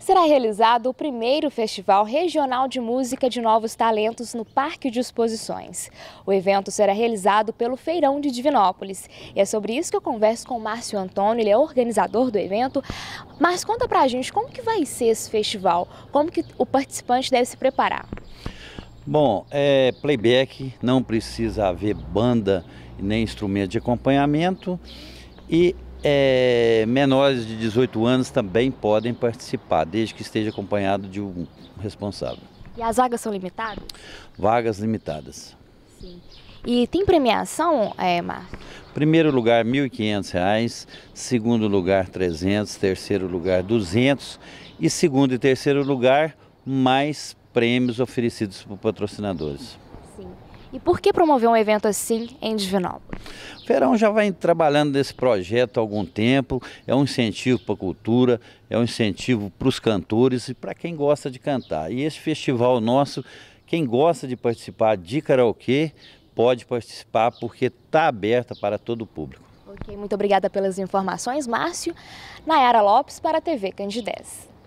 será realizado o primeiro Festival Regional de Música de Novos Talentos no Parque de Exposições. O evento será realizado pelo Feirão de Divinópolis. E é sobre isso que eu converso com o Márcio Antônio, ele é organizador do evento. Mas conta pra gente como que vai ser esse festival, como que o participante deve se preparar. Bom, é playback, não precisa haver banda nem instrumento de acompanhamento. E é, menores de 18 anos também podem participar, desde que esteja acompanhado de um responsável. E as vagas são limitadas? Vagas limitadas. Sim. E tem premiação, é, Primeiro lugar, R$ 1.500, segundo lugar, R$ 300, terceiro lugar, R$ 200 e segundo e terceiro lugar, mais prêmios oferecidos por patrocinadores. Sim. E por que promover um evento assim em Divinópolis? O Verão já vai trabalhando nesse projeto há algum tempo, é um incentivo para a cultura, é um incentivo para os cantores e para quem gosta de cantar. E esse festival nosso, quem gosta de participar de karaokê, pode participar porque está aberta para todo o público. Ok, muito obrigada pelas informações, Márcio. Nayara Lopes para a TV Candidez.